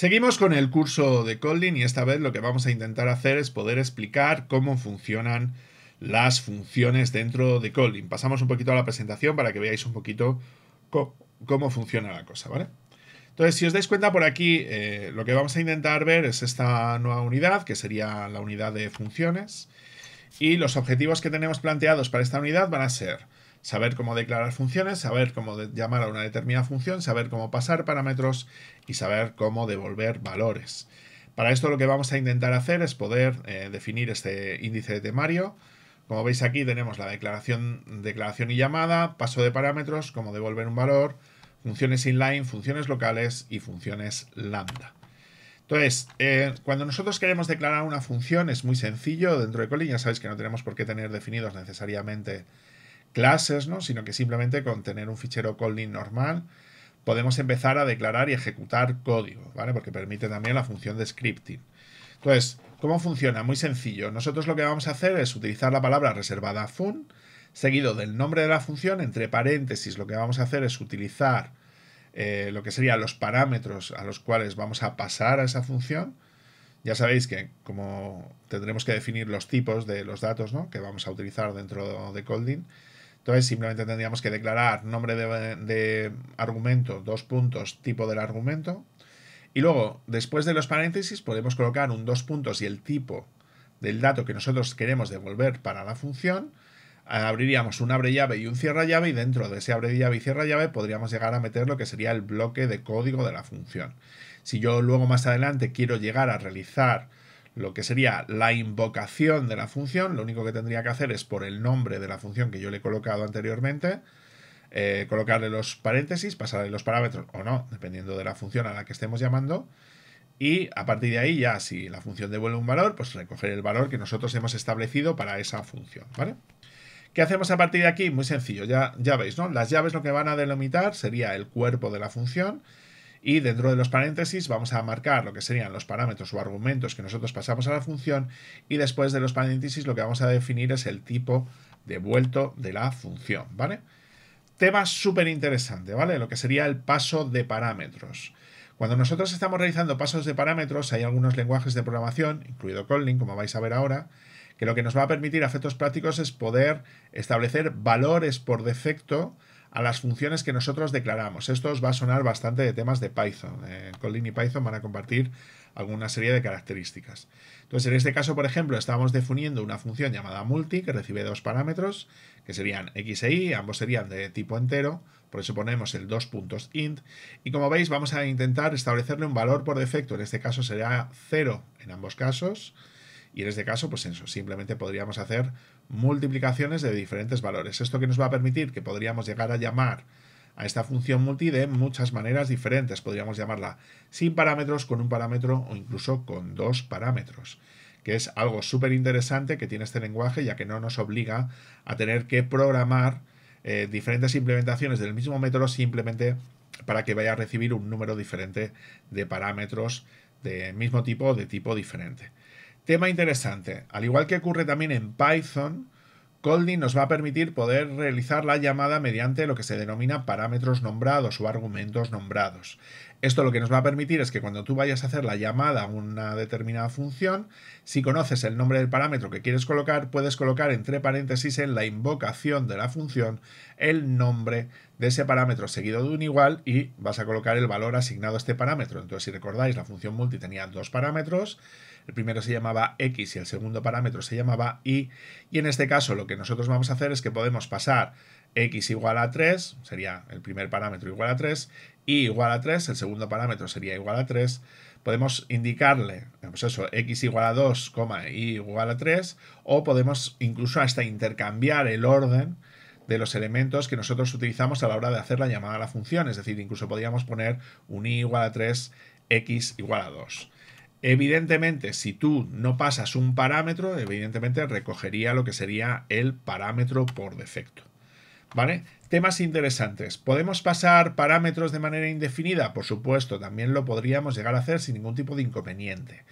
Seguimos con el curso de Kotlin y esta vez lo que vamos a intentar hacer es poder explicar cómo funcionan las funciones dentro de Kotlin. Pasamos un poquito a la presentación para que veáis un poquito cómo funciona la cosa, ¿vale? Entonces, si os dais cuenta por aquí, eh, lo que vamos a intentar ver es esta nueva unidad, que sería la unidad de funciones, y los objetivos que tenemos planteados para esta unidad van a ser saber cómo declarar funciones, saber cómo llamar a una determinada función, saber cómo pasar parámetros y saber cómo devolver valores. Para esto lo que vamos a intentar hacer es poder eh, definir este índice de temario. Como veis aquí tenemos la declaración, declaración y llamada, paso de parámetros, cómo devolver un valor, funciones inline, funciones locales y funciones lambda. Entonces, eh, cuando nosotros queremos declarar una función es muy sencillo dentro de Colin, ya sabéis que no tenemos por qué tener definidos necesariamente clases, ¿no? sino que simplemente con tener un fichero calling normal podemos empezar a declarar y ejecutar código, ¿vale? Porque permite también la función de scripting. Entonces, ¿cómo funciona? Muy sencillo. Nosotros lo que vamos a hacer es utilizar la palabra reservada fun, seguido del nombre de la función, entre paréntesis, lo que vamos a hacer es utilizar eh, lo que serían los parámetros a los cuales vamos a pasar a esa función. Ya sabéis que como tendremos que definir los tipos de los datos ¿no? que vamos a utilizar dentro de Colding, entonces simplemente tendríamos que declarar nombre de, argumento, dos puntos, tipo del argumento. Y luego, después de los paréntesis, podemos colocar un dos puntos y el tipo del dato que nosotros queremos devolver para la función abriríamos un abre llave y un cierra llave y dentro de ese abre llave y cierra llave podríamos llegar a meter lo que sería el bloque de código de la función. Si yo luego más adelante quiero llegar a realizar lo que sería la invocación de la función. Lo único que tendría que hacer es por el nombre de la función que yo le he colocado anteriormente, eh, colocarle los paréntesis, pasarle los parámetros o no, dependiendo de la función a la que estemos llamando. Y a partir de ahí ya, si la función devuelve un valor, pues recoger el valor que nosotros hemos establecido para esa función, ¿vale? ¿Qué hacemos a partir de aquí? Muy sencillo, ya, ya veis, ¿no? Las llaves lo que van a delimitar sería el cuerpo de la función, y dentro de los paréntesis vamos a marcar lo que serían los parámetros o argumentos que nosotros pasamos a la función y después de los paréntesis lo que vamos a definir es el tipo devuelto de la función, ¿vale? Tema súper interesante, ¿vale? Lo que sería el paso de parámetros. Cuando nosotros estamos realizando pasos de parámetros, hay algunos lenguajes de programación, incluido Kotlin, como vais a ver ahora, que lo que nos va a permitir a efectos prácticos es poder establecer valores por defecto a las funciones que nosotros declaramos. Esto os va a sonar bastante de temas de Python. Con eh, y Python van a compartir alguna serie de características. Entonces, en este caso, por ejemplo, estamos definiendo una función llamada multi que recibe dos parámetros, que serían x e y, ambos serían de tipo entero, por eso ponemos el dos puntos int, y como veis vamos a intentar establecerle un valor por defecto, en este caso será 0 en ambos casos, y en este caso, pues eso, simplemente podríamos hacer multiplicaciones de diferentes valores. Esto que nos va a permitir que podríamos llegar a llamar a esta función multi de muchas maneras diferentes. Podríamos llamarla sin parámetros, con un parámetro o incluso con dos parámetros, que es algo súper interesante que tiene este lenguaje ya que no nos obliga a tener que programar eh, diferentes implementaciones del mismo método simplemente para que vaya a recibir un número diferente de parámetros de mismo tipo o de tipo diferente. Tema interesante. Al igual que ocurre también en Python, Colding nos va a permitir poder realizar la llamada mediante lo que se denomina parámetros nombrados o argumentos nombrados. Esto lo que nos va a permitir es que cuando tú vayas a hacer la llamada a una determinada función, si conoces el nombre del parámetro que quieres colocar, puedes colocar entre paréntesis en la invocación de la función el nombre de ese parámetro seguido de un igual y vas a colocar el valor asignado a este parámetro. Entonces, si recordáis, la función multi tenía dos parámetros el primero se llamaba x y el segundo parámetro se llamaba y. Y en este caso lo que nosotros vamos a hacer es que podemos pasar x igual a 3, sería el primer parámetro igual a 3, y igual a 3, el segundo parámetro sería igual a 3. Podemos indicarle, eso, x igual a 2, y igual a 3, o podemos incluso hasta intercambiar el orden de los elementos que nosotros utilizamos a la hora de hacer la llamada a la función, es decir, incluso podríamos poner un i igual a 3, x igual a 2. Evidentemente, si tú no pasas un parámetro, evidentemente recogería lo que sería el parámetro por defecto. ¿Vale? Temas interesantes. ¿Podemos pasar parámetros de manera indefinida? Por supuesto, también lo podríamos llegar a hacer sin ningún tipo de inconveniente.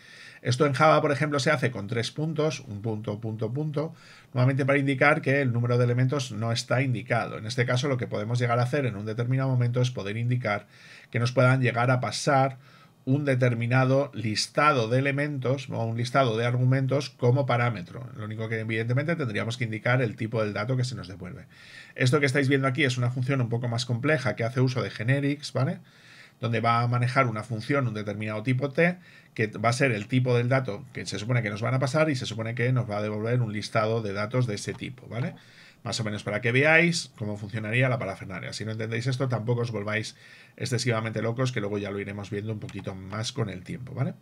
Esto en Java, por ejemplo, se hace con tres puntos, un punto, punto, punto, nuevamente para indicar que el número de elementos no está indicado. En este caso, lo que podemos llegar a hacer en un determinado momento es poder indicar que nos puedan llegar a pasar un determinado listado de elementos o un listado de argumentos como parámetro. Lo único que evidentemente tendríamos que indicar el tipo del dato que se nos devuelve. Esto que estáis viendo aquí es una función un poco más compleja que hace uso de generics, ¿vale? Donde va a manejar una función, un determinado tipo T, que va a ser el tipo del dato que se supone que nos van a pasar y se supone que nos va a devolver un listado de datos de ese tipo, ¿vale? más o menos para que veáis cómo funcionaría la parafernalia. Si no entendéis esto, tampoco os volváis excesivamente locos, que luego ya lo iremos viendo un poquito más con el tiempo, ¿vale?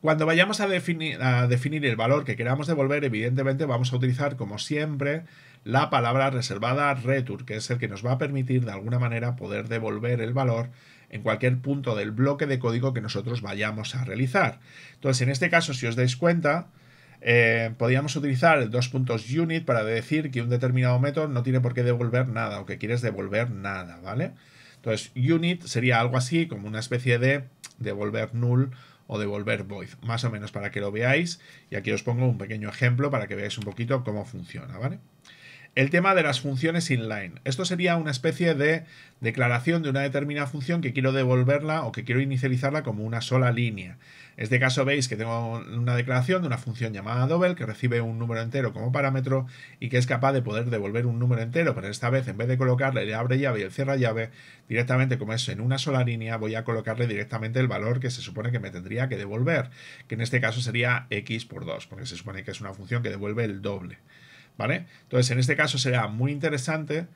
Cuando vayamos a definir, a definir el valor que queramos devolver, evidentemente vamos a utilizar, como siempre, la palabra reservada RETURN, que es el que nos va a permitir, de alguna manera, poder devolver el valor en cualquier punto del bloque de código que nosotros vayamos a realizar. Entonces, en este caso, si os dais cuenta, podíamos eh, podríamos utilizar dos puntos unit para decir que un determinado método no tiene por qué devolver nada o que quieres devolver nada, ¿vale? Entonces, unit sería algo así como una especie de devolver null o devolver void, más o menos para que lo veáis. Y aquí os pongo un pequeño ejemplo para que veáis un poquito cómo funciona, ¿vale? vale el tema de las funciones inline. Esto sería una especie de declaración de una determinada función que quiero devolverla o que quiero inicializarla como una sola línea. En este caso veis que tengo una declaración de una función llamada double que recibe un número entero como parámetro y que es capaz de poder devolver un número entero, pero esta vez en vez de colocarle el abre llave y el cierra llave, directamente como es en una sola línea voy a colocarle directamente el valor que se supone que me tendría que devolver, que en este caso sería x por 2, porque se supone que es una función que devuelve el doble. ¿vale? Entonces, en este caso será muy interesante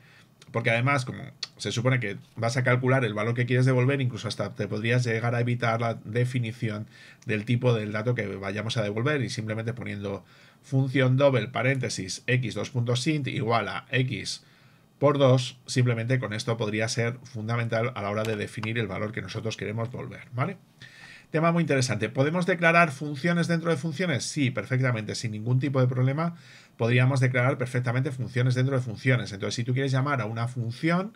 porque además, como se supone que vas a calcular el valor que quieres devolver, incluso hasta te podrías llegar a evitar la definición del tipo del dato que vayamos a devolver y simplemente poniendo función doble paréntesis x 2.sint igual a x por 2, simplemente con esto podría ser fundamental a la hora de definir el valor que nosotros queremos volver, ¿vale? vale Tema muy interesante. ¿Podemos declarar funciones dentro de funciones? Sí, perfectamente, sin ningún tipo de problema podríamos declarar perfectamente funciones dentro de funciones. Entonces, si tú quieres llamar a una función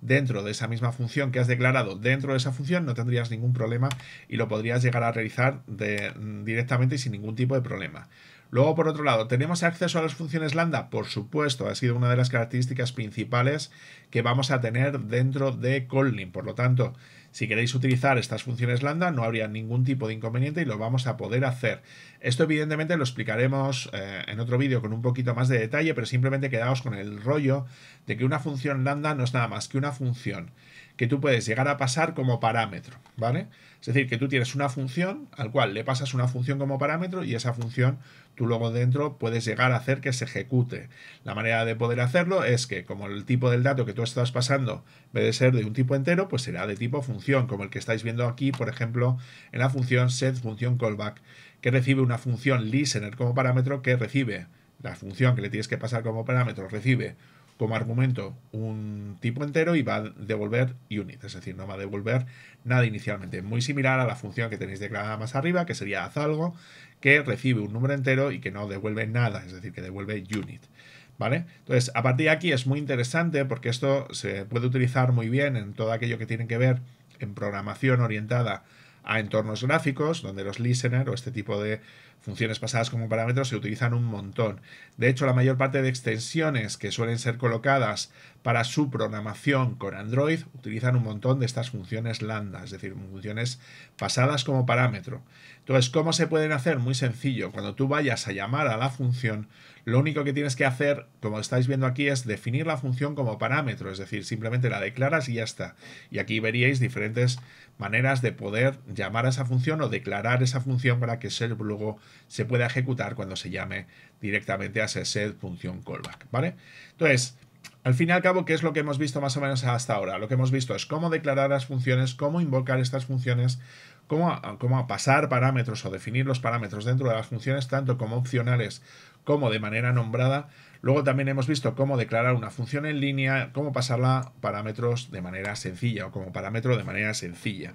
dentro de esa misma función que has declarado dentro de esa función, no tendrías ningún problema y lo podrías llegar a realizar mm, directamente y sin ningún tipo de problema. Luego, por otro lado, ¿tenemos acceso a las funciones lambda? Por supuesto, ha sido una de las características principales que vamos a tener dentro de Kotlin. Por lo tanto, si queréis utilizar estas funciones lambda, no habría ningún tipo de inconveniente y lo vamos a poder hacer. Esto evidentemente lo explicaremos eh, en otro vídeo con un poquito más de detalle, pero simplemente quedaos con el rollo de que una función lambda no es nada más que una función que tú puedes llegar a pasar como parámetro, ¿vale? Es decir, que tú tienes una función al cual le pasas una función como parámetro y esa función tú luego dentro puedes llegar a hacer que se ejecute. La manera de poder hacerlo es que como el tipo del dato que tú estás pasando, debe ser de un tipo entero, pues será de tipo función, como el que estáis viendo aquí, por ejemplo, en la función set función callback, que recibe una función listener como parámetro que recibe la función que le tienes que pasar como parámetro, recibe como argumento un tipo entero y va a devolver unit, es decir, no va a devolver nada inicialmente. Muy similar a la función que tenéis declarada más arriba, que sería haz algo, que recibe un número entero y que no devuelve nada, es decir, que devuelve unit. ¿Vale? Entonces, a partir de aquí es muy interesante porque esto se puede utilizar muy bien en todo aquello que tiene que ver en programación orientada a entornos gráficos, donde los listener o este tipo de funciones pasadas como parámetros se utilizan un montón. De hecho, la mayor parte de extensiones que suelen ser colocadas para su programación con Android utilizan un montón de estas funciones lambda, es decir, funciones pasadas como parámetro. Entonces, ¿cómo se pueden hacer? Muy sencillo. Cuando tú vayas a llamar a la función, lo único que tienes que hacer, como estáis viendo aquí, es definir la función como parámetro, es decir, simplemente la declaras y ya está. Y aquí veríais diferentes maneras de poder llamar a esa función o declarar esa función para que luego se pueda ejecutar cuando se llame directamente a ese set función callback, ¿vale? Entonces, al fin y al cabo, ¿qué es lo que hemos visto más o menos hasta ahora? Lo que hemos visto es cómo declarar las funciones, cómo invocar estas funciones, cómo, cómo pasar parámetros o definir los parámetros dentro de las funciones, tanto como opcionales como de manera nombrada. Luego también hemos visto cómo declarar una función en línea, cómo pasarla parámetros de manera sencilla o como parámetro de manera sencilla.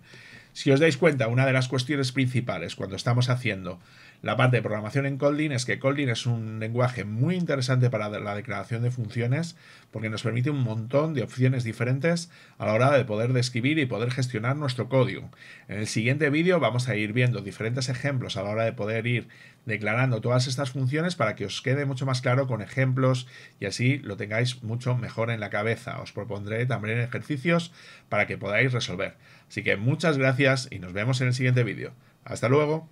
Si os dais cuenta, una de las cuestiones principales cuando estamos haciendo la parte de programación en colding es que Colding es un lenguaje muy interesante para la declaración de funciones porque nos permite un montón de opciones diferentes a la hora de poder describir y poder gestionar nuestro código. En el siguiente vídeo vamos a ir viendo diferentes ejemplos a la hora de poder ir declarando todas estas funciones para que os quede mucho más claro con ejemplos y así lo tengáis mucho mejor en la cabeza. Os propondré también ejercicios para que podáis resolver. Así que muchas gracias y nos vemos en el siguiente vídeo. Hasta luego.